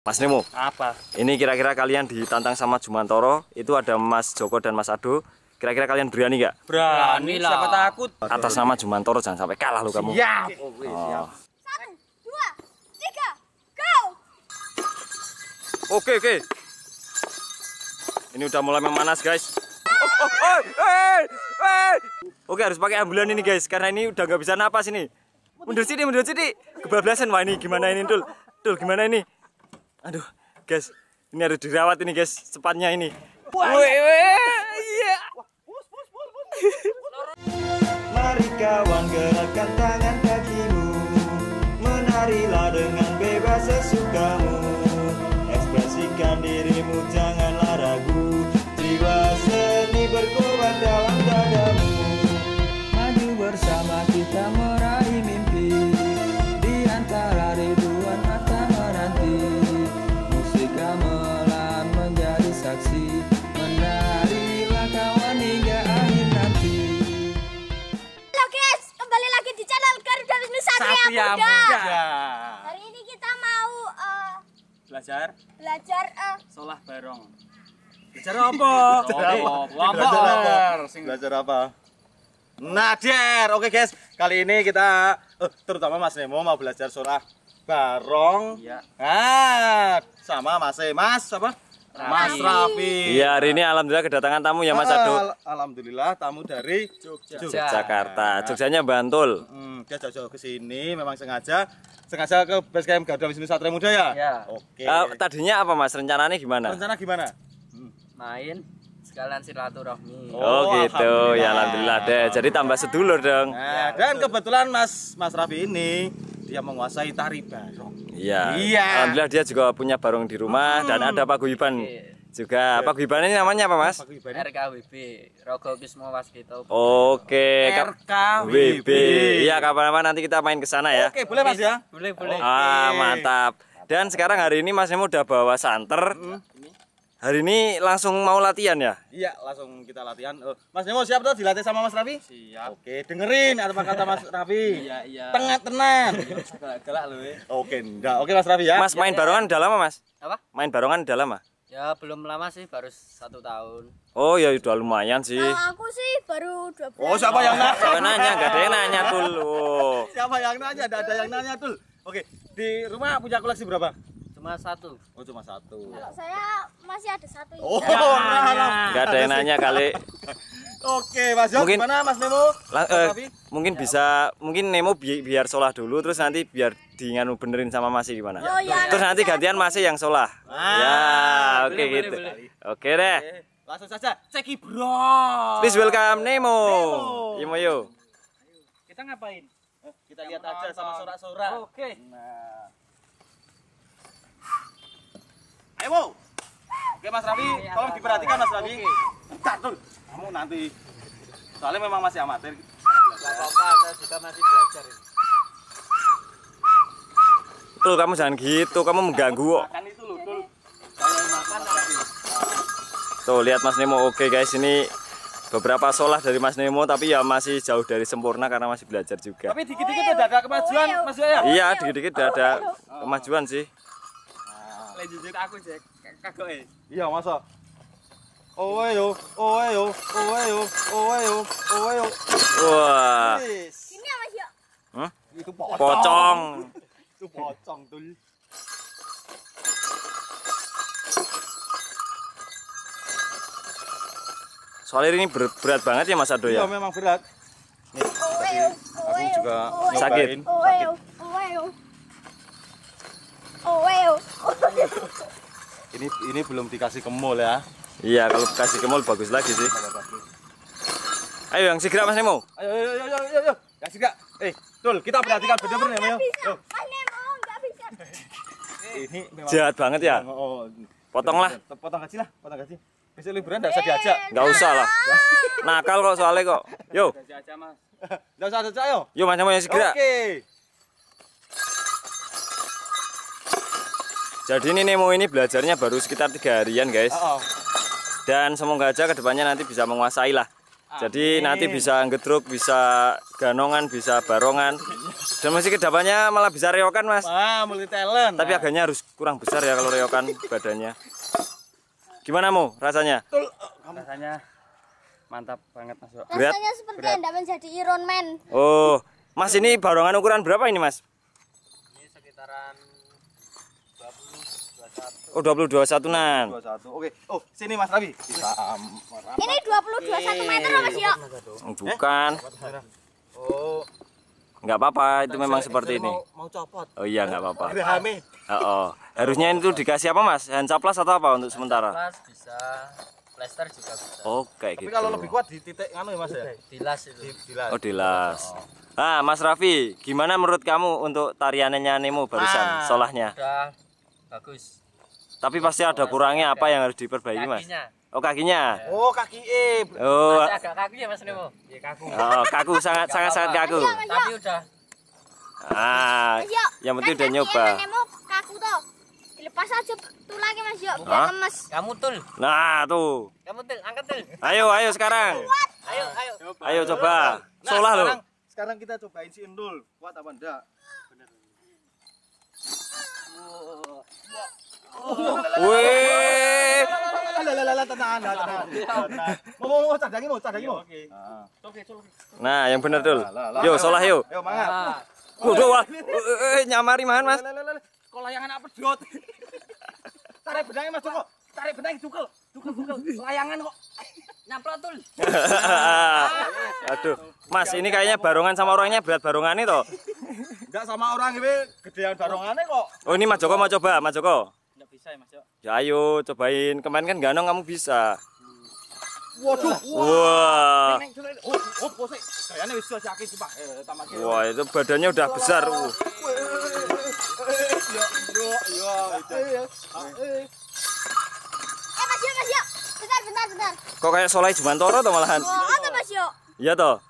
Mas Nemo. Apa? Ini kira-kira kalian ditantang sama Jumantoro, itu ada Mas Joko dan Mas Ado. Kira-kira kalian berani nggak? Berani lah. Siapa takut? Atas nama Jumantoro jangan sampai kalah lo kamu. Siap. Oh. Satu, dua, tiga, go. Oke oke. Ini udah mulai memanas guys. Oh, oh, oh, eh, eh, eh. Oke harus pakai ambulan ini guys karena ini udah nggak bisa napas ini. Mundur sini, mundur sini. Kebablasan wah ini gimana ini tuh, tuh gimana ini? Aduh, guys, ini harus dirawat ini guys, cepatnya ini. Woi, iya. iya. Mari kawan gerakkan tangan kakimu, menarilah dengan bebas sesuka. Satria Muda. Muda. Hari ini kita mau uh, belajar belajar uh, eh, solah barong. Belajar apa? belajar apa? Belajar apa? Belajar Oke guys, kali ini kita uh, terutama Mas Nemo mau belajar solah barong. Iya. Ah, sama Mas Mas apa? Mas Raffi. Iya, hari ini alhamdulillah kedatangan tamu ya Mas Adul. alhamdulillah tamu dari Jogja. Jogja. Jakarta. Jogjanya Bantul. Hmm, dia jauh-jauh ke sini memang sengaja sengaja ke base Garuda Wisnu Satria Muda ya? Iya. Oke. Okay. Uh, eh, tadinya apa Mas? Rencananya gimana? Rencana gimana? Hmm. Main sekalian silaturahmi. Oh, oh gitu. Alhamdulillah. Ya alhamdulillah deh. Jadi tambah sedulur dong. Nah, dan kebetulan Mas Mas Raffi ini dia menguasai tari barong. Iya. Iya. Alhamdulillah dia juga punya barong di rumah hmm. dan ada paguyuban juga Pak Gibana ini namanya apa mas? RKWB Rogo Kismo Waskito Oke RKWB Iya, kapan-kapan nanti kita main ke sana ya Oke boleh mas ya? Boleh boleh Ah mantap dan sekarang hari ini mas Emo udah bawa santer Hari ini langsung mau latihan ya? Iya, langsung kita latihan. Eh, mas Nemo siap tuh dilatih sama Mas Raffi? Siap. Oke, dengerin apa kata Mas Raffi. iya, iya. Tengah tenang iya, Galak eh. Oke, enggak. Oke Mas Raffi ya. Mas main ya, barongan ya. udah lama, Mas? Apa? Main barongan udah lama? Ya, belum lama sih, baru satu tahun. Oh, ya udah lumayan sih. Nah, aku sih baru dua bulan. Oh, siapa yang nanya? Siapa nanya? Enggak ada yang nanya, tuh siapa yang nanya? Enggak ada yang nanya, tuh Oke, di rumah punya koleksi berapa? Cuma satu. Oh, cuma satu. Kalau saya masih ada satu. Ini. Oh, enggak ada yang nanya kali. Oke, Mas Jok, mungkin, gimana Mas Nemo? Eh, mungkin ya, bisa mungkin Nemo bi biar solah dulu terus nanti biar di benerin sama Masih gimana? Oh, ya, terus nanti gantian Masih yang solah. Ah, ya, oke boleh, gitu. Boleh. Oke deh. Langsung saja, ceki bro. Please welcome Nemo. Nemo. Yo. Kita ngapain? Kita lihat aja sama sorak-sorak. Oke. Nah. Ayo. Oke Mas Rafi, iya, iya, tolong iya, diperhatikan Mas Rafi. Kartun. Kamu nanti soalnya memang masih amatir. apa-apa, saya juga masih belajar ini. Tuh kamu jangan gitu, kamu mengganggu Makan itu loh, Dul. Tuh lihat Mas Nemo. Oke guys, ini beberapa solah dari Mas Nemo tapi ya masih jauh dari sempurna karena masih belajar juga. Tapi dikit-dikit ada kemajuan Mas ya. Iya, dikit-dikit ada kemajuan sih lek jujur aku Jack kagok e. Iya, masa. Owe yo, owe yo, owe yo, owe yo, owe yo. Wah. Ini apa sih? Hah? Itu pocong. Pocong. Itu pocong tuh. Soalnya ini ber berat banget ya Mas Ado ya? Iya memang berat. Nih, tadi oh, eh, oh, Mas oh, eh, juga sakit. Sakit. Oh Oh, ini ini belum dikasih kemul ya. Iya, kalau dikasih kemul bagus lagi sih. Ayo yang segera Mas Nemo. Ayo ayo ayo ayo ayo. ayo. Yang segera. Eh, tul, kita perhatikan benar-benar ya, Mas Nemo enggak bisa. Ini jahat banget ya. Oh, oh. potonglah. Potong kecil lah, potong kecil Besok liburan enggak usah eh, diajak. Enggak usah lah. Nakal kok soalnya kok. Yuk. Enggak usah diajak, Mas. Enggak usah diajak yo. Yuk, Mas Nemo yang segera. Oke. Jadi ini Nemo ini belajarnya baru sekitar tiga harian guys. Oh, oh. Dan semoga aja kedepannya nanti bisa menguasai lah. Amin. Jadi nanti bisa ngedruk, bisa ganongan, bisa barongan. Dan masih kedepannya malah bisa reokan mas. Wah multi talent. Tapi nah. agaknya harus kurang besar ya kalau reokan badannya. Gimana mu rasanya? rasanya mantap banget mas. Berat? Rasanya seperti Berat. anda menjadi Iron Man. Oh, mas ini barongan ukuran berapa ini mas? Ini sekitaran Oh 2021 nan. 21. Oke. Oh, sini Mas Rabi. Bisa. Um, um ini dua 21 meter apa sih, oh, Bukan. Oh. Eh? Enggak apa-apa, itu memang seperti ini. Mau, copot. Oh iya, enggak apa-apa. Oh, oh. Harusnya itu dikasih apa, Mas? caplas atau apa untuk sementara? bisa. Plester juga bisa. Oke, oh, gitu. Tapi kalau lebih kuat di titik anu ya, Mas ya? Dilas itu. Dilas. Oh, dilas. Oh. Ah, Mas Raffi, gimana menurut kamu untuk tariannya Nemo barusan, nah, solahnya? Udah bagus tapi pasti ada kurangnya apa yang harus diperbaiki, Mas? Oh, kakinya. Oh, kaki E. Oh. Masih agak kaku ya, Mas Nemo? Ya, kaku. Oh, kaku sangat sangat sangat kaku. Tapi udah Ah, Ayo, yang penting kan udah nyoba. Nemo kaku toh. Dilepas aja tulangnya Mas yo, biar lemes. Kamu tul. Nah, tuh. Kamu tul, angkat tul. Ayo, ayo sekarang. Ayo, ayo. Ayo coba. Nah, Solah lo. Sekarang kita cobain si Endul. Kuat apa enggak? Benar. Wah. Nah, yang benar dul. Yo, salah yo. Yo, mangat. Ah. Waduh, eh, nyamari mangan, Mas. Kok yang apa pedot. Tarik benangnya, Mas, Joko. Tarik benangnya, Joko. Joko, Joko. Layangan kok. Nyamplot, Dul. Aduh, Mas, ini kayaknya barongan sama orangnya berat barongan itu. Enggak sama orang ini gedean barongannya kok. Oh, ini Mas Joko mau coba, Mas Joko bisa ya mas Yo? Ya? ya ayo cobain. Kemarin kan Ganong kamu bisa. Waduh. Wah. Oh, oh, oh, eh, eh, Wah itu badannya udah besar. Kok kayak Solai toro atau malahan? Iya toh.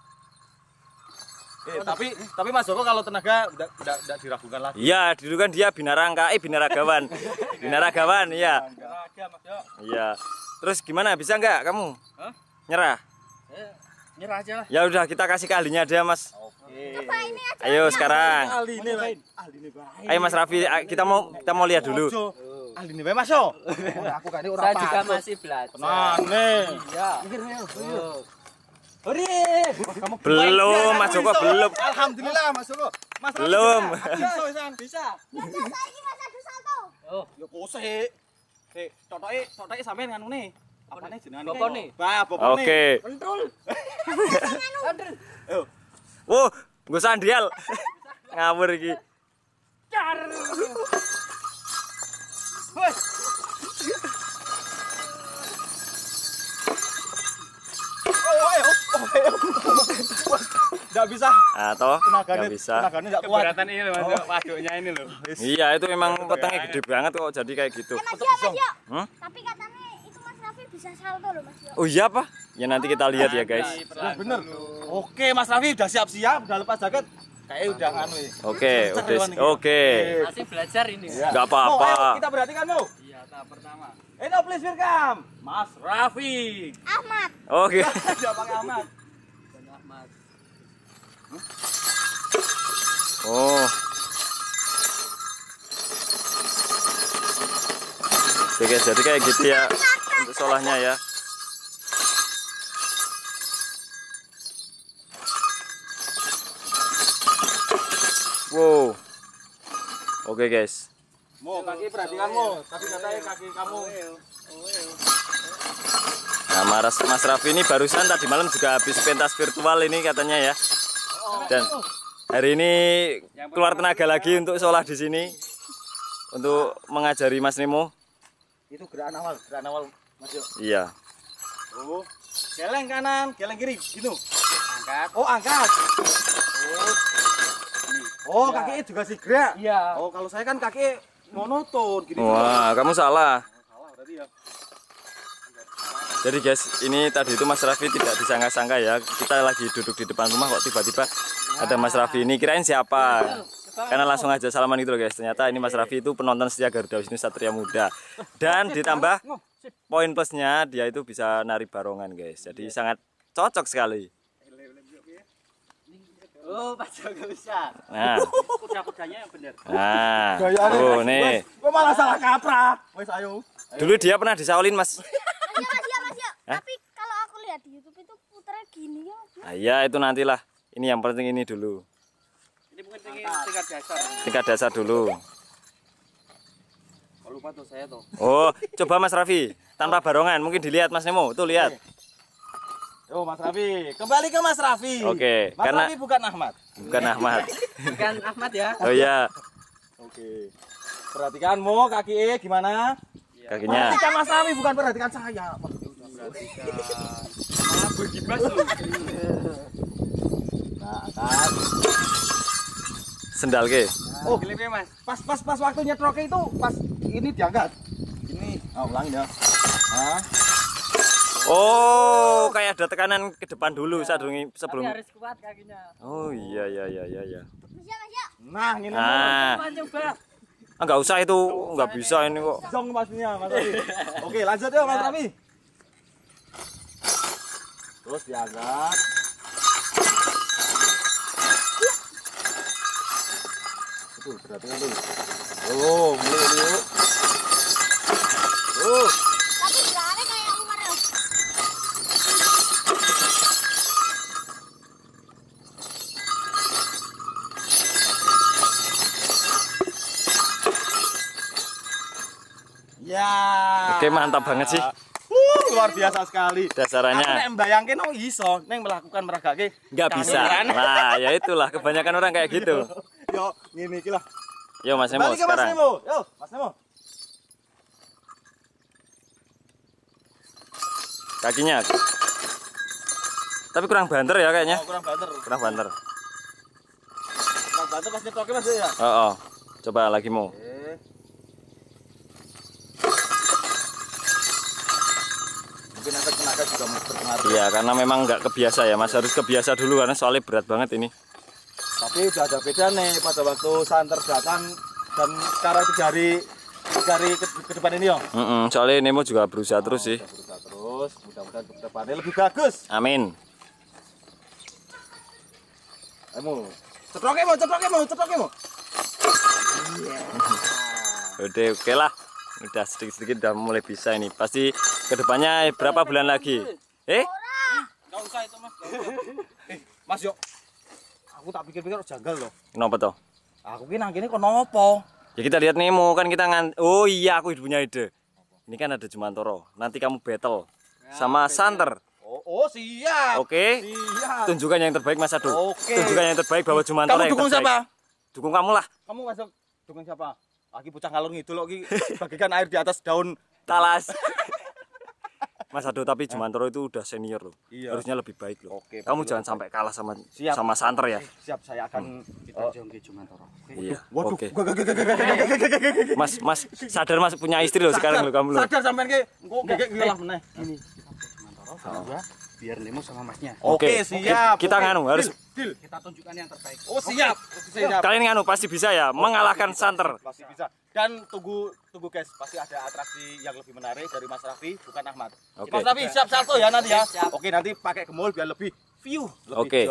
Eh, tapi tapi Mas Joko kalau tenaga tidak diragukan lagi. Iya, dulu kan dia binarangka, eh binaragawan. di Naragawan ya iya terus gimana bisa nggak kamu Hah? nyerah eh, nyerah aja lah ya udah kita kasih ke ahlinya dia mas Oke. Aja ayo ya. sekarang ahlinya baik ayo mas Raffi kita mau kita mau lihat dulu ahli nih mas yo oh, aku kan ini orang saya juga masih belajar nah iya. eh. nih iya. iya Hore! belum Mas Joko belum. Alhamdulillah Mas Joko. Mas belum. Bisa, bisa. Bisa. Oh. Ya kosek. Sik, totoke, totoke sampean nganu ne. Apane jenengane? Bopone. Bah, bopone. Oke. Kentul. Kentul. Yo. Oh, nggo sandial. Ngawur iki. Car. Wes. Oh, oh, oh, oh, nggak bisa atau ah, nggak bisa tenaganya kuat keberatan ini loh oh. waduknya ini loh iya itu memang petengnya gede banget kok jadi kayak gitu eh, mas mas Hmm? tapi katanya itu mas Rafi bisa salto loh mas oh iya pak ya nanti kita oh, lihat ya iya, iya, guys nah, bener oke mas Rafi udah siap-siap udah lepas jaket kayak udah anu ya. Oke, oke. Masih belajar ini. Ya. Enggak apa-apa. Oh, ayo, kita perhatikan Mau. Iya, tahap pertama. Ini eh, please welcome Mas Rafi. Ahmad. Oke. Okay. Ahmad. Oh. Oke guys, jadi kayak gitu ya untuk solahnya ya. Wow. Oke guys. Mau kaki perhatikan Mo, tapi katanya kaki kamu. Nah, Mas Raffi ini barusan tadi malam juga habis pentas virtual ini katanya ya. Dan hari ini keluar tenaga lagi untuk sholat di sini untuk mengajari Mas Nemo. Itu gerakan awal, gerakan awal Mas Yo. Iya. Oh, geleng kanan, geleng kiri, gitu. Angkat. Oh, angkat. Oh, oh ya. kaki juga sih gerak. Iya. Oh, kalau saya kan kaki monoton. Gini Wah, kamu salah. Oh, salah berarti ya. Jadi guys, ini tadi itu Mas Raffi tidak disangka-sangka ya. Kita lagi duduk di depan rumah kok tiba-tiba ada Mas Raffi ini. Kirain siapa? Karena langsung aja salaman gitu loh guys. Ternyata ini Mas Raffi itu penonton setia Garuda Wisnu Satria Muda. Dan ditambah poin plusnya dia itu bisa nari barongan guys. Jadi sangat cocok sekali. Oh, Pak Joko bisa. Nah. Kuda-kudanya yang benar. Nah. oh, nih. Gua malah salah kaprah. Wes ayo. Dulu dia pernah disaulin, Mas. Tapi kalau aku lihat di YouTube itu putarnya gini ya. Nah, iya itu nantilah. Ini yang penting ini dulu. Ini mungkin tingkat dasar. Tingkat dasar dulu. kalau lupa tuh saya tuh. Oh, coba Mas Raffi tanpa barongan mungkin dilihat Mas Nemo. Tuh lihat. Eh. Oh Mas Raffi, kembali ke Mas Raffi. Oke. Mas karena... Raffi bukan Ahmad. Bukan Ahmad. bukan Ahmad ya. Oh iya. Oke. Perhatikan mau kaki E gimana? Kakinya. Perhatikan Mas Raffi bukan perhatikan saya sendal ke oh mas pas pas pas waktunya troke itu pas ini diangkat ini oh, ah, ulang ya ah Oh, kayak ada tekanan ke depan dulu ya. sadungi sebelum. Tapi harus kuat kakinya. Oh iya iya iya iya iya. Nah, ini nah. coba. Enggak ah, usah itu, enggak bisa ini kok. Zong ya, Oke, lanjut yuk Mas Rami terus diangkat itu berarti kan tuh oh mulai dulu oh tapi berani kayak umar ya? ya. Oke, mantap banget sih luar biasa sekali. Dasarannya. Aku nek mbayangke iso, neng melakukan meragake nggak bisa. Kan. Nah, ya itulah kebanyakan orang kayak gitu. Yo, ini kira. Yo Mas Nemo ke Mas Nemo. Yo, Mas Nemo. Kakinya. Tapi kurang banter ya kayaknya. Oh, kurang banter. Kurang banter. Kurang banter pasti toke masih ya. Oh, oh. Coba lagi mau. mungkin efek tenaga juga berpengaruh iya karena memang nggak kebiasa ya mas harus kebiasa dulu karena soalnya berat banget ini tapi udah ada beda nih pada waktu santer datang dan cara jari jari ke, ke depan ini Om. mm -mm, soalnya Nemo juga berusaha oh, terus sih berusaha terus mudah-mudahan ke depannya lebih bagus amin Emu, cetroknya mau, cetroknya mau, cetroknya mau. Yeah. oke lah udah sedikit-sedikit udah mulai bisa ini pasti kedepannya berapa bulan lagi eh nggak usah itu mas eh, mas yuk aku tak pikir-pikir janggal loh kenapa toh aku kira nang kok nopo ya kita lihat Nemo kan kita ngan oh iya aku punya ide ini kan ada Jumantoro nanti kamu battle ya, sama Santer oh, oh, siap oke okay. tunjukkan yang terbaik Mas aduh oke tunjukkan yang terbaik bahwa Jumantoro kamu dukung yang siapa dukung kamu lah kamu masuk dukung siapa Aki bocah ngalur ngidul kok iki bagikan air di atas daun talas. Mas Ado tapi Jumantoro itu udah senior loh. Harusnya lebih baik loh. Kamu jangan sampai kalah sama sama santer ya. Oke, siap, saya akan kita hmm. jongke Jumantoro. Okay. Iya. Waduh. Oke. Okay. mas, Mas sadar Mas punya istri loh sekarang loh kamu loh. Sadar sampean ke engko gegek ngelah meneh. Ini. Jumantoro. Oh. Sama biar Nemo sama masnya. Oke, okay, siap. Kita, kita nganu harus deal, deal. kita tunjukkan yang terbaik. Oh, siap. Okay. siap. Kalian nganu pasti bisa ya oh, mengalahkan pasti santer. Pasti bisa. Dan tunggu tunggu guys, pasti ada atraksi yang lebih menarik dari Mas Rafi bukan Ahmad. Okay. Mas Rafi siap salto ya nanti ya. Oke, Oke, nanti pakai gemul biar lebih view, oke okay.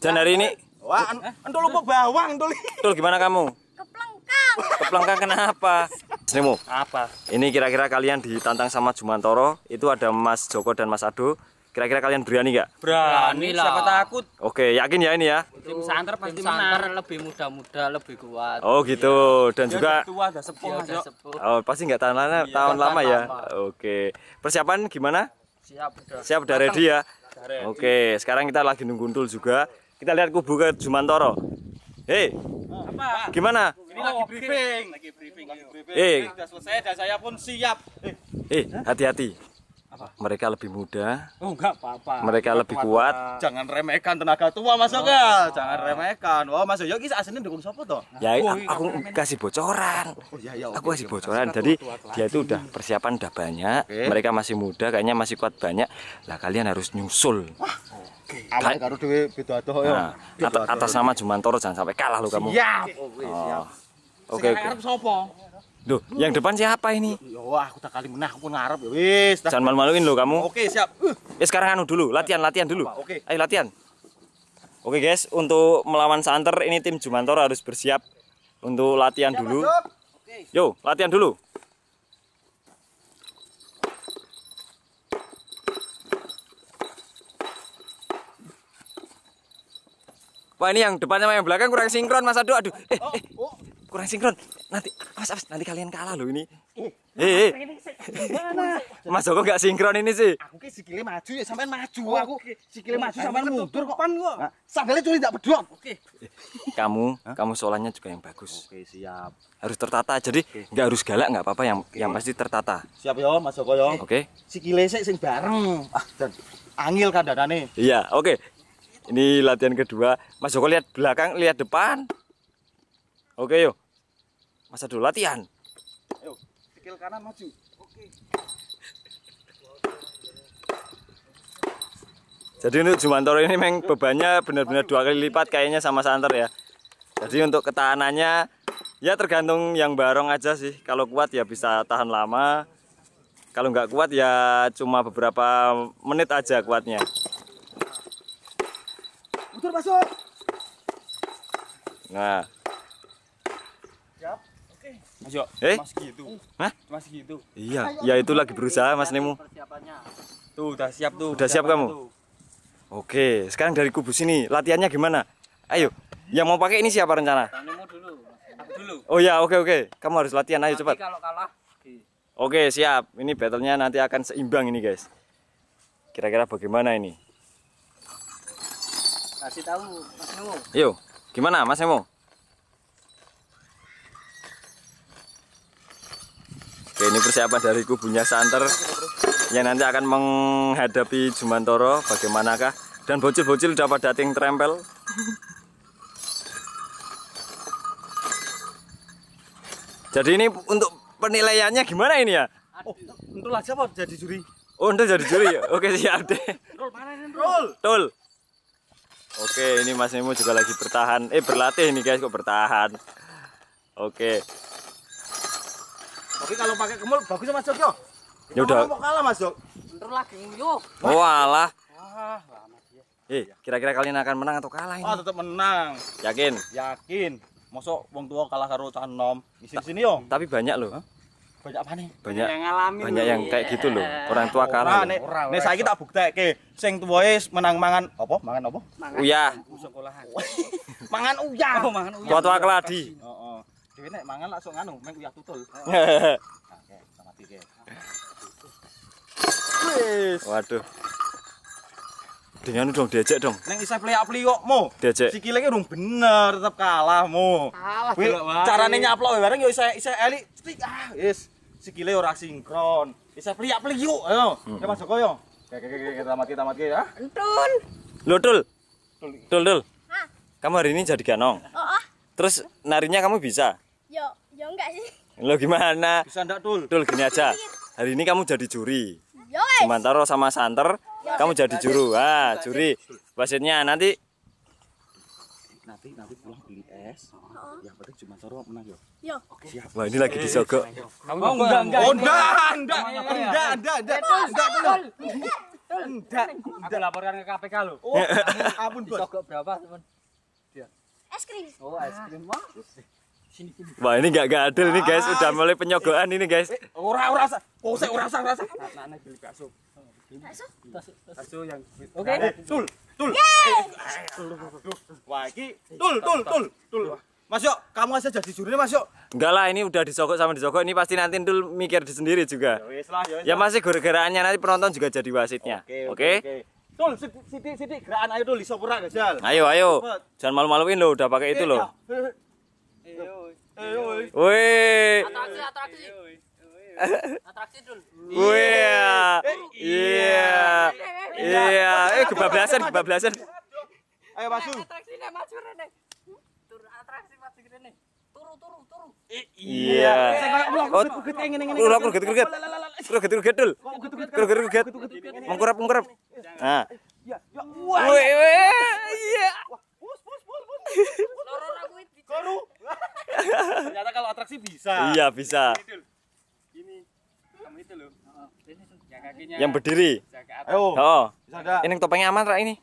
Dan hari ini Wah, entul lupa bawang, entul. Entul gimana kamu? Keplengkang. Keplengkang kenapa? Srimu. Apa? Ini kira-kira kalian ditantang sama Jumantoro, itu ada Mas Joko dan Mas Ado. Kira-kira kalian berani nggak? Berani lah. Siapa takut? Oke, yakin ya ini ya. Tim santer pasti Tim santer lebih muda-muda, lebih kuat. Oh gitu. Iya. Dan Dia juga tua, ada sepuh, ada iya, sepuh. Oh, pasti nggak tahun lama, iya, tahun lama ya. Oke. Persiapan gimana? Siap udah. Siap udah ready ya. Ready. Oke, sekarang kita lagi nunggu untul juga. Kita lihat kubu ke Jumantoro. Hei. Apa? Gimana? Ini oh, lagi briefing. Lagi briefing. Lagi briefing. Hei. sudah selesai dan saya pun siap. Hei, eh, hati-hati apa? mereka lebih muda oh enggak apa-apa mereka enggak lebih kuat, kuat. jangan remehkan tenaga tua mas oh, oh, jangan remehkan wah mas Yoga aslinya dukung siapa toh ya oh, aku iya, kasih bocoran oh, iya, iya, aku kasih bocoran jadi tua dia itu udah persiapan udah banyak okay. mereka masih muda kayaknya masih kuat banyak lah kalian harus nyusul wah. Awake karo dhewe beda nah, ya. Atas nama Jumantoro jangan sampai kalah lo kamu. Siap. Oh, siap. Oke. Okay, okay. Duh, yang depan siapa ini? Yo, ya, aku tak kali menah, aku pun ngarep ya wis. Jangan malu-maluin lo kamu. Oke, siap. Uh. Ya sekarang anu dulu, latihan-latihan dulu. Oke. Oke. Ayo latihan. Oke guys, untuk melawan santer ini tim Jumantor harus bersiap untuk latihan siap, dulu. Okay. Yo, latihan dulu. Wah ini yang depannya sama yang belakang kurang sinkron Mas aduh, Aduh. Eh, oh, eh. Oh kurang sinkron. Nanti awas awas nanti kalian kalah loh ini. eh hey, eh. Mas Joko gak sinkron ini sih. Aku ki sikile maju ya sampean maju oh, aku. Sikile maju sampean mundur kok. Pan kok. Nah, sandalnya curi tidak berdua Oke. Kamu, Hah? kamu soalnya juga yang bagus. Oke, siap. Harus tertata. Jadi nggak harus galak nggak apa-apa yang okay. yang pasti tertata. Siap ya Mas Joko ya. Oke. Sikile sih sing bareng. Ah, dan angil nih. Iya, oke. Ini latihan kedua. Mas Joko lihat belakang, lihat depan. Oke, yuk masa dulu latihan. Ayo, sikil kanan maju. Jadi untuk Jumantoro ini memang bebannya benar-benar dua kali lipat kayaknya sama santer ya. Jadi untuk ketahanannya ya tergantung yang barong aja sih. Kalau kuat ya bisa tahan lama. Kalau nggak kuat ya cuma beberapa menit aja kuatnya. Nah, Mas Eh? Mas gitu. Hah? Masih gitu. Iya, ya itu lagi berusaha Mas Nemo. Tuh, udah siap tuh. Udah siap kamu? Tuh. Oke, sekarang dari kubus ini latihannya gimana? Ayo, yang mau pakai ini siapa rencana? Oh ya, oke oke. Kamu harus latihan ayo cepat. kalau kalah Oke, siap. Ini battlenya nanti akan seimbang ini, guys. Kira-kira bagaimana ini? Kasih tahu Mas Nemo. Yo, gimana Mas Nemo? Oke, ini persiapan dari kubunya santer yang nanti akan menghadapi Jumantoro bagaimanakah dan bocil-bocil dapat dating trempel. Jadi ini untuk penilaiannya gimana ini ya? Oh, untuk aja Pak jadi juri. Oh, untuk jadi juri ya. Oke, siap deh. Roll mana ini, Tol. Oke, ini Mas Nemo juga lagi bertahan. Eh, berlatih ini guys kok bertahan. Oke. Tapi kalau pakai kemul bagus ya, Mas Jok yo. Ya udah. Mau kalah Mas Jok. Bentar lagi yuk. Oh alah. Wah, Eh, kira-kira kalian akan menang atau kalah ini? Oh, ah, tetap menang. Yakin? Yakin. Mosok wong tua kalah karo canom. Di sini yo. Tapi banyak loh. banyak apa nih? Banyak yang ngalami. Banyak yang kayak gitu loh. Iya. Orang tua kalah. Nek nek saiki tak buktekke sing tuwae menang mangan apa? Mangan apa? Mangan uyah. mangan uyah. Oh, mangan uyah. Tua-tua keladi. Heeh. Oh, oh. Dewi nek mangan langsung anu, main uyah tutul. Oke, sama tiga. Waduh. Dengan dong diajak dong. Neng play apli kok mo. Diajak. Sikilnya dong bener tetap kalah mo. Kalah. Wih, caranya nyaplok bareng ya ah, yo isa Eli. Stik Ah, yes. Sikilnya orang sinkron. play apli yuk. Ayo, ya masuk koyo. Oke, oke, oke, tamat kita tamat ya. Tul. Lo tul. Tul, tul. Kamu hari ini jadi ganong. Oh, oh. Terus narinya kamu bisa? Yo, yo enggak sih. Lo gimana? Bisa enggak, Tul? Tul gini aja. Hari ini kamu jadi juri. Yo, taro sama Santer, yo, kamu jadi juru. Ah, juri. Wasitnya nanti nanti nanti pulang beli es oh. yang penting cuma taro menang yo yo siap wah ini lagi disogok eh, eh, eh. kamu oh, oh, enggak enggak enggak enggak enggak enggak enggak enggak enggak enggak enggak laporkan ke KPK lo oh ampun disogok berapa teman es krim oh es krim ah. wah Wah ini nggak adil nih guys, udah mulai penyogokan ini guys. Ora ora ora, saya ora rasa Anak beli bakso. Bakso? yang Oke. Eh, tul, tul. Wah, iki tul tul tul tul. Mas kamu aja jadi juri Mas Enggak lah, ini udah disogok sama disogok, ini pasti nanti tul mikir di sendiri juga. Ya, ya, ya masih gara nanti penonton juga jadi wasitnya. Oke. Tul, Dul, sidik sidik gerakan ayo tul, iso gajal. Ya, ayo ayo. Jangan malu-maluin lo, udah pakai itu lo. Iya. Ayo. Wih. Eh, atraksi, atraksi. Eh, atraksi dul. Wih. Iya. Eh, iya. Iya. iya. Iya. Eh kebablasan, kebablasan. Ayo masuk. Atraksi nih maju rene. Tur atraksi maju rene. Turu, turu, turu. Iya. Kuget kuget ngene ngene. Kuget kuget kuget. Kuget kuget dul. Kuget kuget kuget. Mengkurap mengkurap. Nah. Ya, ya. Wih, wih. Iya. Wah, Bus, bus, bus, bus. Loro aku Koru. Ternyata kalau atraksi bisa. Iya, bisa. Ini kamu itu loh. Yang oh, oh. kakinya. Yang berdiri. Ayo. Oh. Ini topengnya aman rak ini?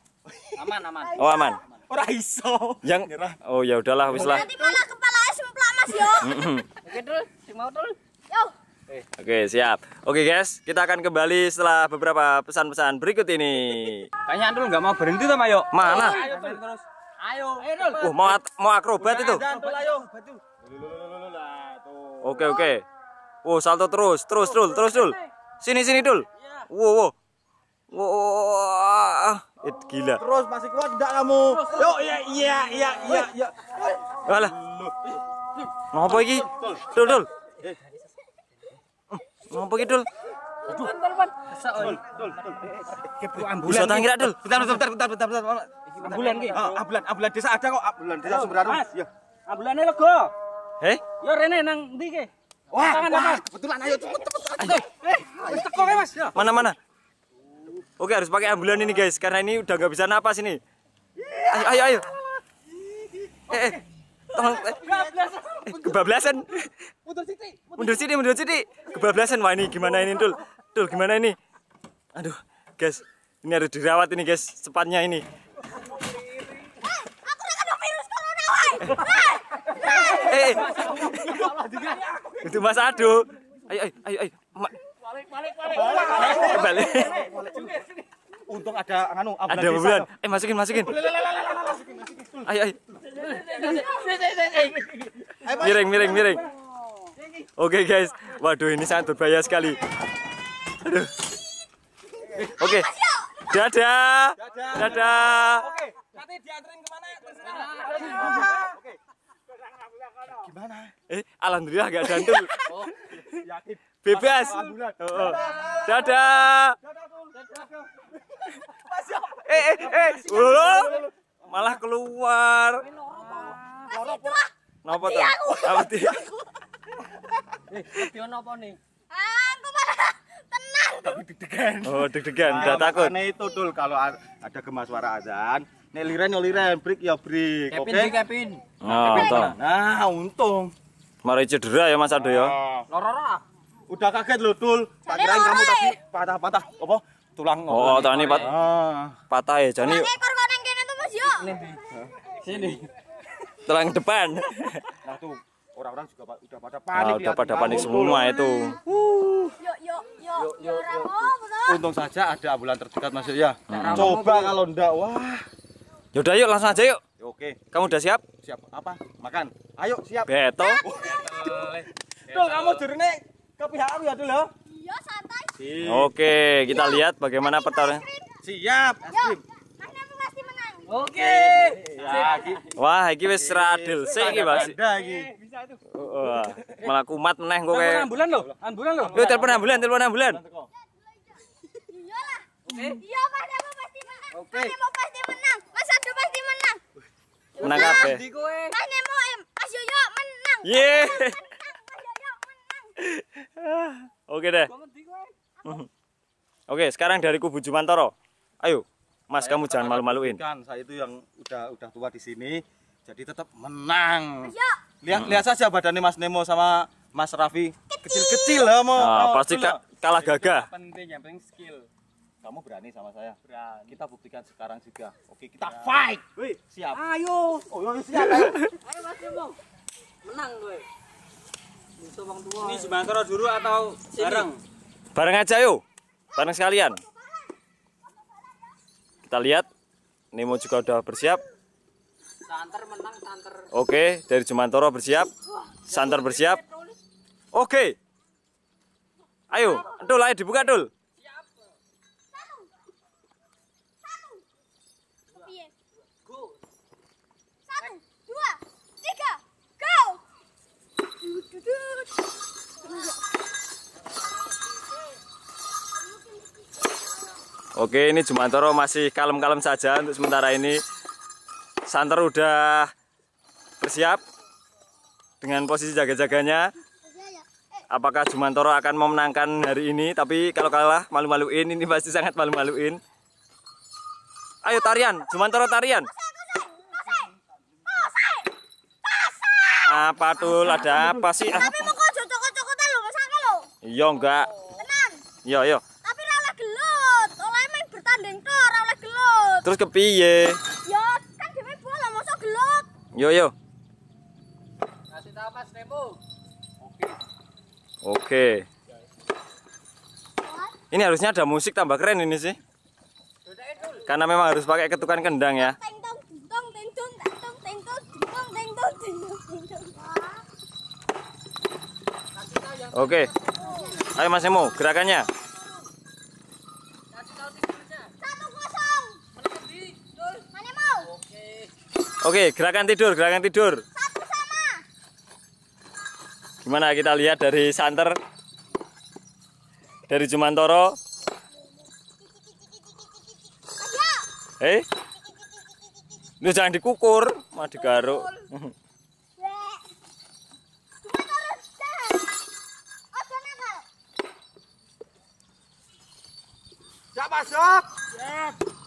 Aman, aman. Oh, aman. Ora iso. Yang Oh, ya udahlah wis lah. Nanti malah kepala semplak Mas yo. Oke, Dul. Sing mau, Dul. Yo. Eh. Oke, siap. Oke, guys. Kita akan kembali setelah beberapa pesan-pesan berikut ini. Kayaknya Dul nggak mau berhenti sama yo. Mana? Ayo, terus. Ayo. Ayo, Uh, eh, oh, mau mau akrobat itu. Oke, oke. Wow, salto terus, terus, Dul, terus, Dul. Sini, sini, Dul. Iya. Wow, wow. Wow, it gila. Terus masih kuat enggak kamu? Yo, iya, iya, iya, iya, iya. Alah. Ngopo iki? Dul, Dul. Ngopo iki, Dul? Aduh. Dul, Dul, Kebu ambulan. Bisa tak Dul. Bentar, bentar, bentar, bentar, bentar ambulan ki. Heeh, oh, ambulan, ambulan desa ada kok, ambulan desa Sumberarum. Arum. Ya. Ambulane lego. He? Ya rene nang ndi ki? Wah, Tangan, wah, kebetulan ayo cepet cepet. Eh, wis teko ya, Mas. Mana-mana. Oke, harus pakai ambulan ini, guys, karena ini udah nggak bisa napas ini. Ayo, ayo, ayo. Eh, eh. Tolong. Eh, eh kebablasan. Mundur sini. Mundur sini, mundur sini. Kebablasan. Wah, ini gimana ini, Dul? Dul, gimana ini? Aduh, guys. Ini harus dirawat ini, guys, cepatnya ini. Eh, eh. Itu Mas Ado. Ayo ayo ayo. Balik balik balik. Balik. Untung ada anu Ada bulan. Eh masukin masukin. Ayo ayo. Miring miring miring. Oke okay, guys. Waduh ini sangat berbahaya sekali. Aduh. Oke. Okay. Dadah. Dadah. Dadah nanti dianterin kemana terserah. Nah. Gitu. Oke. Gimana? Eh, alhamdulillah gak jantung. Oh, yakin. Bebas. Oh, oh, Dadah. Eh, eh, eh. Malah keluar. Nopo ah. tuh? Iya, eh, apa tuh? Eh, dia nih? Aku malah tenang. Tapi deg-degan. Oh, deg-degan, enggak takut. Ini itu dul kalau ada gemas suara azan, Nek liren yo liren, brik yo brik. Kevin okay? Kevin. Nah, untung. Nah, untung. Mari cedera ya Mas Ado ya. loro Udah kaget lo, Dul. Tak kira kamu tadi eh. patah-patah apa? Tulang. Oh, oh tani pat ah. patah ya, Jani. ekor korban yang kene to, Mas yo. Sini. Tulang depan. Nah tuh, orang-orang juga udah pada ah, panik. Nah, udah pada panik semua itu. Yuk, yuk, yuk. Untung saja ada ambulan terdekat Mas ya. Coba kalau ndak, wah. Yaudah yuk langsung aja yuk. Ya, oke. Kamu udah siap? Siap. Apa? Makan. Ayo siap. Beto. Tuh kamu jurune ke pihak aku ya dulu. Iya santai. Iya. Oke, kita Yo. Iya. lihat bagaimana pertarungan. Siap. Yo. pasti menang. Oke. Wah, iki wis radil sik iki, Mas. Ada eh, Bisa tuh. Wah, malah kumat meneh kok kayak. Ambulan lho, ambulan lho. Yo telepon ambulan, telepon ambulan. Iyalah. Eh? Iya, Pak, Oke. Okay. pasti menang. Mas Ado pasti menang. Menang apa? Mas Nemo, Mas Yoyo menang. Ye. Ah, oke deh. Oke, sekarang dari kubu Jumantoro. Ayo, Mas, saya kamu jangan malu-maluin. Kan saya itu yang udah udah tua di sini, jadi tetap menang. Ayo. Lihat lihat saja badannya Mas Nemo sama Mas Raffi kecil-kecil lah ya, mau. pasti kalah gagah. Penting yang penting skill. Kamu berani sama saya? Berani. Kita buktikan sekarang juga. Oke, kita ya. fight. Wih, siap. Ayo. Oh, iya, iya, siap. Ayo, ayo Mas Gembong. Menang gue. Musuh Ini Jumantoro dulu atau Sini. bareng? Bareng aja yuk. Bareng sekalian. Kita lihat. Nemo juga udah bersiap. Santer menang, Santer. Oke, dari Jumantoro bersiap. Santer bersiap. Oke. Ayo, Dul, ayo dibuka, Dul. Oke, ini Jumantoro masih kalem-kalem saja untuk sementara ini. Santer udah bersiap dengan posisi jaga-jaganya. Apakah Jumantoro akan memenangkan hari ini? Tapi kalau kalah malu-maluin, ini pasti sangat malu-maluin. Ayo tarian, Jumantoro tarian. Apa tuh? Ada apa sih? Tapi mau kok jodoh-jodoh Iya enggak. Iya iya Terus ke piye? Ya, kan dhewe bola masa gelut. Yo yo. Kasih tahu Mas Remo. Oke. Oke. Ini harusnya ada musik tambah keren ini sih. Karena memang harus pakai ketukan kendang ya. Oke. Ayo Mas Emo, gerakannya. Satu kosong. Oke, gerakan tidur, gerakan tidur. Satu Gimana kita lihat dari santer? Dari Jumantoro? Eh? ini jangan dikukur, mau digaruk.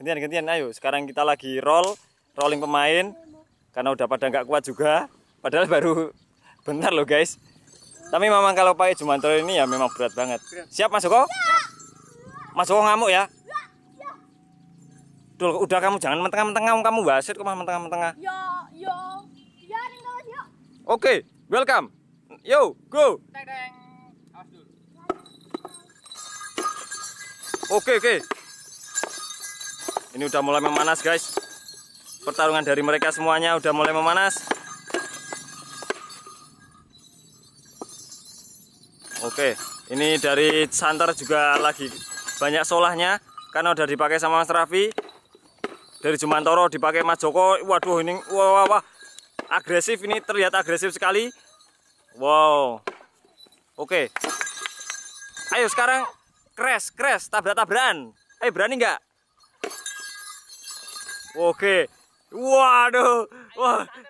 Gantian-gantian ayo. Sekarang kita lagi roll, rolling pemain karena udah pada nggak kuat juga. Padahal baru bentar loh guys. Tapi memang kalau pakai jumantro ini ya memang berat banget. Siap masuk kok masuk kok ngamuk ya? Dul, udah kamu jangan mentengah-mentengah kamu, kamu wasit kok mentengah-mentengah. Oke, welcome. Yo, go. Oke, okay, oke. Okay. Ini udah mulai memanas guys. Pertarungan dari mereka semuanya udah mulai memanas. Oke, ini dari santer juga lagi banyak solahnya karena udah dipakai sama Mas Raffi. Dari Jumantoro dipakai Mas Joko. Waduh ini wah wah, wah. agresif ini terlihat agresif sekali. Wow. Oke. Ayo sekarang kres, kres, tabrak-tabrakan. Eh berani nggak? Oke. Waduh.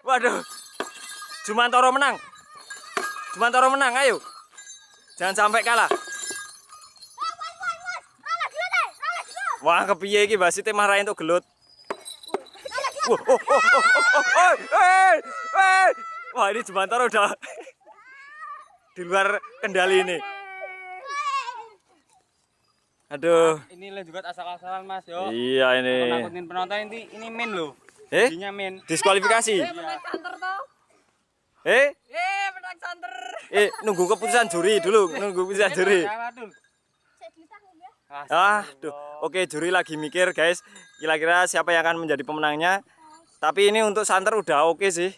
waduh. Jumantoro menang. Jumantoro menang, ayo. Jangan sampai kalah. Wah, kepiye iki basite marahin tuh gelut. Wah, ini Jumantoro udah di luar kendali ini. Aduh. Mas, ini juga asal-asalan Mas yo. Iya ini. Nakutin penonton ini ini min lo Eh? dinya min. Diskualifikasi. Eh? Iya. Eh, menang eh, santer. Eh, nunggu keputusan juri dulu, nunggu keputusan juri. Ah, eh, tuh Oke, juri lagi mikir, guys. Kira-kira siapa yang akan menjadi pemenangnya? Tapi ini untuk santer udah oke sih.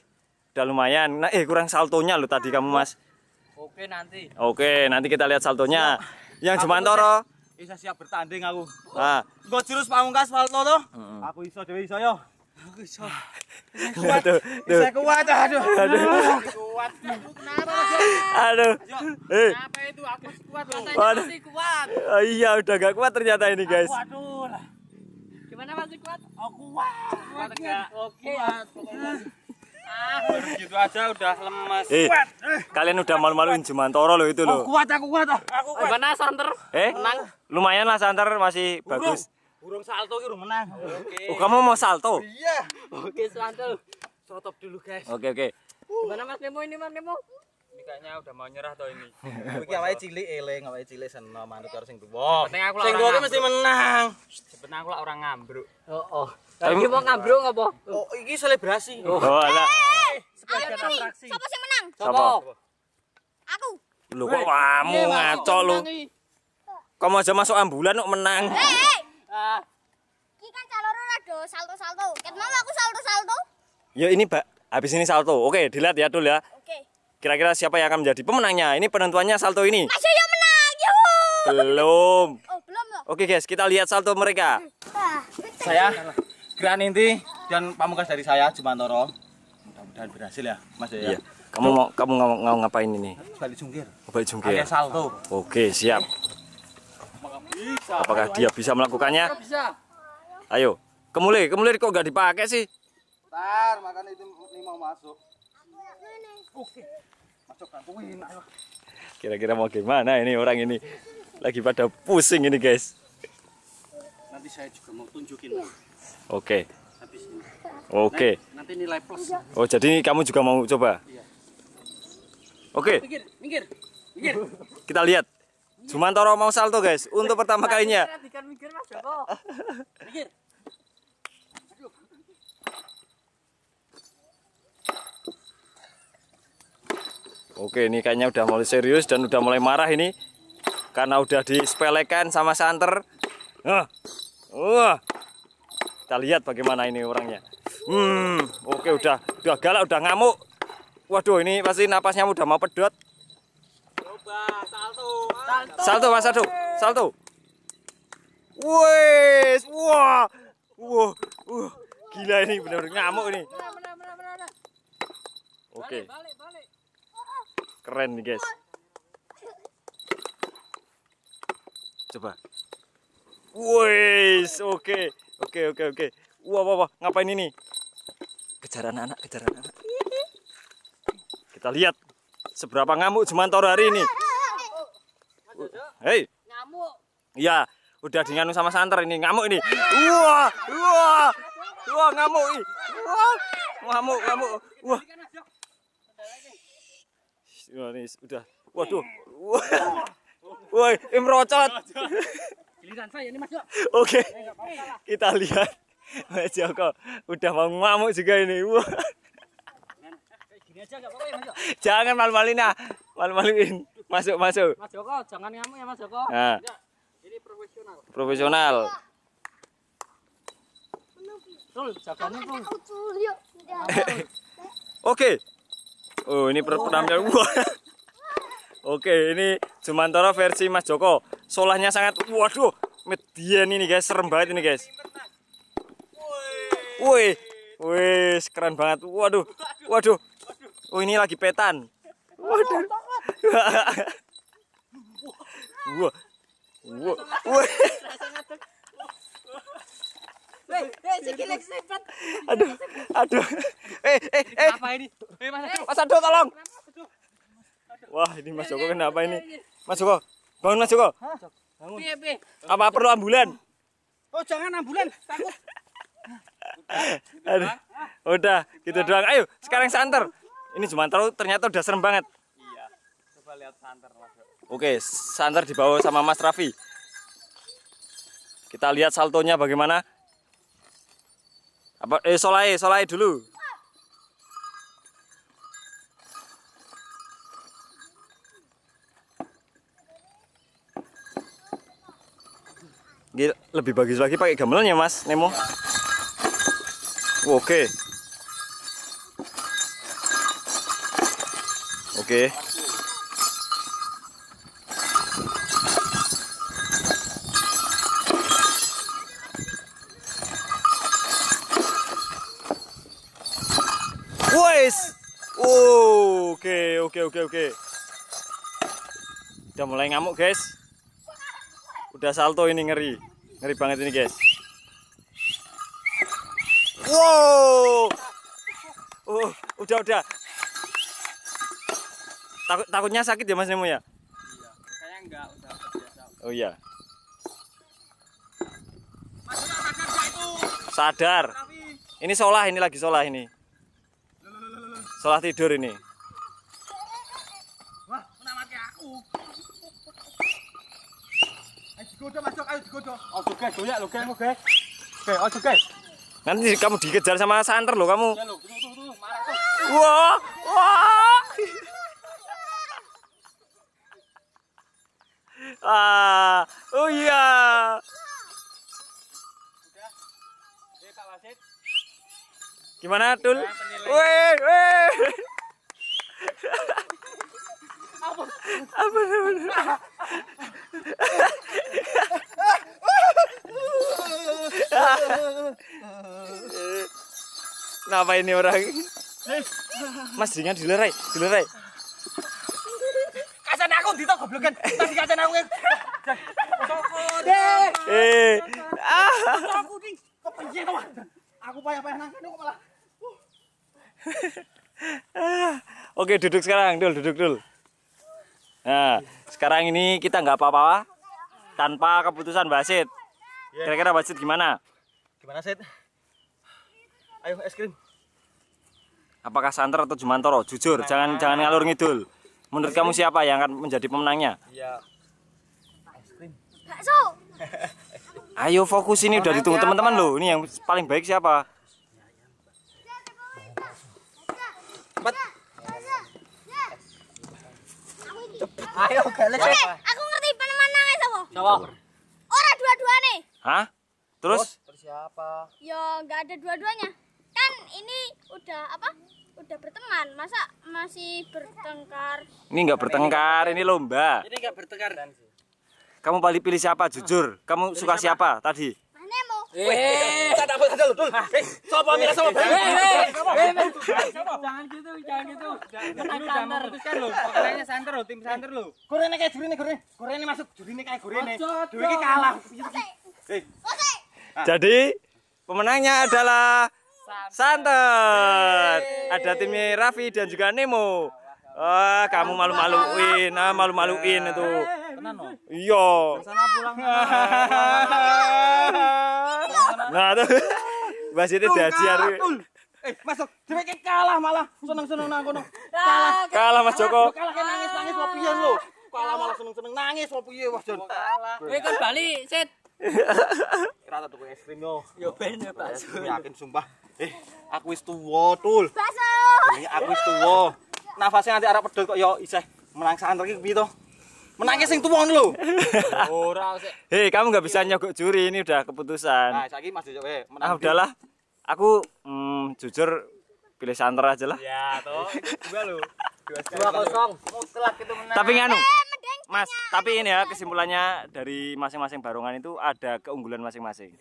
Udah lumayan. Nah, eh kurang saltonya lo tadi kamu, Mas. Oke, nanti. Oke, nanti kita lihat saltonya. Yang Jemantoro bisa siap bertanding aku. Ah. Engko jurus pamungkas Walto to. Aku iso dhewe iso yo. Aku iso. Kuat. Bisa kuat aduh. Aduh. Kuat. Kenapa? Aduh. Eh. Apa itu aku kuat katanya masih kuat. Oh, iya udah gak kuat ternyata ini guys. Aku, aduh. Gimana masih kuat? Aku kuat. Kuat enggak? Oke. Kuat gitu aja udah lemas. Eh, eh, Kalian udah malu-maluin Jumantoro loh itu loh. Oh, kuat aku kuat. Oh. Aku eh, kuat. Gimana Santer? Eh, menang. Lumayan lah Santer masih burung. bagus. Burung salto itu menang. Oke. Okay. Oh, kamu mau salto? Iya. Oke, okay, salto. Stop dulu guys. Oke, okay, oke. Okay. Gimana Mas Nemo ini Mas Nemo? ini kayaknya udah mau nyerah toh ini ini awalnya cilik eleng awalnya cilik seno manut orang sing tua penting aku lah sing tua mesti menang sebenarnya aku lah orang ngambruk oh oh tapi ini mau ngambruk nggak oh, oh ini selebrasi oh eh, eh, eh. ayo sebagai atraksi siapa sih menang siapa aku lu kok kamu ngaco lu kamu aja masuk ambulan kok menang ah. Ini kan calon rado salto-salto. Kenapa aku salto-salto? Yo ini, Pak. Habis ini salto. Oke, dilihat ya, Dul ya. Kira-kira siapa yang akan menjadi pemenangnya? Ini penentuannya salto ini. masih yang menang. Yuhu. Belum. Oh, belum. Loh. Oke, guys, kita lihat salto mereka. Hmm. Saya Gran Inti dan Pamungkas dari saya Jumantoro. Mudah-mudahan berhasil ya, Mas ya. Iya. Kamu mau kamu mau, ngau ngapain ini? Balik jungkir. Balik jungkir. Ada salto. Oke, siap. Apakah dia bisa melakukannya? Bisa. Ayo, kemulir, kemulir kok gak dipakai sih? Ntar, makan itu ini mau masuk. Oke. Kira-kira mau gimana ini orang ini? Lagi pada pusing ini, guys. Nanti saya juga mau tunjukin. Oke. Okay. Oke. Okay. Nanti nilai plus. Oh, jadi kamu juga mau coba? Iya. Oke. Okay. Kita lihat. Jumantoro mau salto, guys. Untuk pertama kalinya. Oke, ini kayaknya udah mulai serius dan udah mulai marah ini. Karena udah disepelekan sama santer. Nah. Wah. Uh. Kita lihat bagaimana ini orangnya. Hmm, oke udah udah galak, udah ngamuk. Waduh, ini pasti napasnya udah mau pedot. Coba salto. Salto, salto Mas Salto. Salto. Wes, wah. Wah, wah. Gila ini benar-benar ngamuk ini. Oke. Okay keren nih guys coba wes oke oke oke oke wah wah wah ngapain ini kejar anak-anak kejar anak-anak kita lihat seberapa ngamuk jemantor hari ini hei ngamuk iya udah di sama santer ini ngamuk ini wah wah wah ngamuk wah ngamuk ngamuk wah Yohanes udah. Waduh. Woi, imrocot. Giliran saya ini Mas Oke. Italia, eh, Kita lihat Mas Joko udah mau ngamuk juga ini. Wah. Nah, ya, jangan malu-maluin ah. Malu-maluin. Masuk, masuk. Mas Joko, jangan ngamuk ya Mas Joko. Nah. Ini profesional. Profesional. Oke. Okay. Oh, ini per penampilan gua. Oke, ini Jumantoro versi Mas Joko. Solahnya sangat waduh, median ini guys, serem banget ini guys. Woi. woi, keren banget. Waduh. Waduh. Oh, ini lagi petan. Waduh. Wah. Wah. Wah. Aduh, aduh. Eh, eh, eh. Apa ini? Eh, Mas Ado tolong. Wah, ini Mas Joko kenapa ini? Iya, iya, iya. Mas Joko, bangun Mas Joko. Bangun. Apa perlu ambulan? Oh, jangan ambulan, takut. Aduh. Udah, gitu doang. Ayo, sekarang santer. Ini cuma tahu ternyata udah serem banget. Iya. Coba lihat santer, Mas. Oke, santer dibawa sama Mas Raffi. Kita lihat saltonya bagaimana. Apa eh solai, solai dulu. Ini lebih bagus lagi pakai gamelan ya, Mas Nemo. Oke. Oke. udah mulai ngamuk guys udah salto ini ngeri ngeri banget ini guys wow uh, udah udah takut takutnya sakit ya mas Nemo ya iya, oh iya sadar ini solah ini lagi solah ini solah tidur ini Oke, oke Oke, Nanti kamu dikejar sama santer lo kamu. Wah, wah. Ah, oh iya. Gimana, Tul? Weh, weh. Apa? Apa? Apa? Kenapa ini orang? Mas jangan dilerai, dilerai. Kacan aku toko goblokan. Tadi kacan aku. Eh. Ah. Aku di kepencet to. Aku payah-payah nang aku malah. Oke, duduk sekarang, Dul, duduk, Dul. Nah, sekarang ini kita nggak apa-apa tanpa keputusan Basit. Yeah. Kira-kira wasit gimana? Gimana Sid? Ayo es krim. Apakah Santer atau Jumantoro? Jujur, nah, jangan jangan ngalur ngidul. Menurut kamu siapa yang akan menjadi pemenangnya? Iya. Es krim. Bakso. Ayo fokus ini udah ditunggu teman-teman loh. Ini yang paling baik siapa? Cepat. Ayo, Oke, Aku ngerti pemenangnya siapa? Siapa? Hah? Terus? Terus siapa? Ya nggak ada dua-duanya. Kan ini udah apa? Udah berteman, masa masih bertengkar? Ini nggak bertengkar, ini lomba. Ini nggak bertengkar. Kamu paling pilih siapa? Jujur, kamu pilih suka siapa, siapa tadi? Manemu. Eh, eh, eh, eh, tak apa dulu, dul. Eh, sapa mira sapa? Eh, jangan gitu, jangan gitu. Kena santer. Putuskan lho, pokoknya santer lho, tim santer lho. Gorene kayak jurine, gorene. Gorene masuk jurine kayak gorene. Duwe iki kalah. Iya, iya. Jadi ah. pemenangnya adalah Santet. Ada timnya rafi dan juga Nemo. Wah, kamu malu-maluin, ah malu-maluin itu. Iya. Nah, tuh. Eh, Mas itu dajiar. Eh, masuk. Cuma kalah malah. Seneng-seneng nang kono. Kalah. Kalah Mas Joko. Kalah kena nangis-nangis opian lo. Kalah malah seneng-seneng nangis opiye, Mas Jon. Kalah. Kowe kan bali, set. Rata tuku es krim yo. Yo ben yo bakso. Yakin sumpah. Eh, aku wis tuwa, Tul. Bakso. Ini iya, aku wis tuwa. Nafasnya nanti arah pedul kok yo isih menangis santer gitu piye to? Menangnya sing tuwa lho. Ora Hei, kamu nggak bisa nyogok juri ini udah keputusan. Nah, saiki Mas Jojo eh menang. Ah, udahlah. Aku mm, jujur pilih santer aja lah. Ya, toh. juga lo 2-0 mutlak itu menang. Tapi nganu. Mas, tapi ini ya kesimpulannya dari masing-masing barongan itu ada keunggulan masing-masing.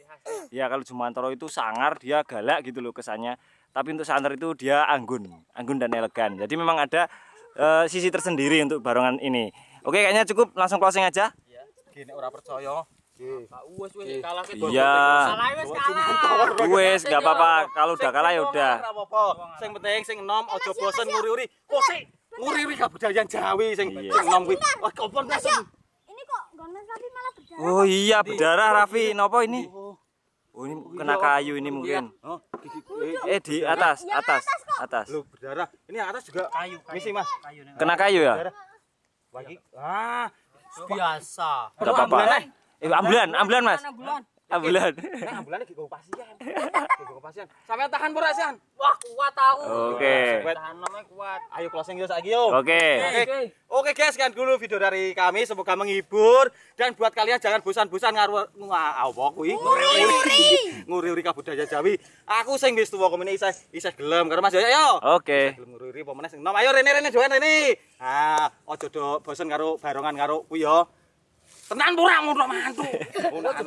Ya kalau Jumantoro itu sangar, dia galak gitu loh kesannya. Tapi untuk santer itu dia anggun, anggun dan elegan. Jadi memang ada uh, sisi tersendiri untuk barongan ini. Oke, kayaknya cukup langsung closing aja. Iya. Gini ora percaya. Iya. Wes nggak apa-apa. Kalau udah kalah ya udah. Sing penting sing nom, ojo bosen nguri-uri. Kosik. urip iki kabudayan Jawa sing ngomong kuwi. Wah, kompon Ini kok gonmes tapi malah berdarah. Oh iya, berdarah Rafi. nopo ini? Oh, oh ini oh, kena kayu ini oh, mungkin. Eh, di atas, atas, atas. Loh, berdarah. Ini atas juga kayu. Misi, Mas. Kena kayu ya? Lagi. Ah, biasa. Enggak apa eh? eh, Mas. ambulan nah ambulan iki go pasian go pasian sampai tahan pura sian wah kuat tahu oke okay. Sampai tahan namanya eh, kuat ayo closing yuk saiki yo oke Oke. oke guys kan dulu video dari kami semoga menghibur dan buat kalian jangan bosan-bosan ngaruh apa kuwi nguri nguri nguri nguri kabudaya Jawi aku sing wis tuwa komene isih isih gelem karo Mas yo oke okay. gelem nguri nguri apa sing nom ayo rene rene joan rene ah ojo do bosan karo barongan karo kuwi yo tenan pura mau nak mantu orang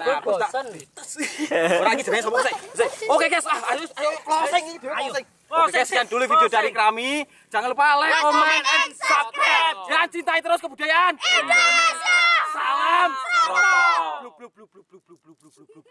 ini jenis sombong oke guys ah ayo ayo closing ayo closing sekian dulu video dari kami jangan lupa like comment and subscribe dan cintai terus kebudayaan salam blub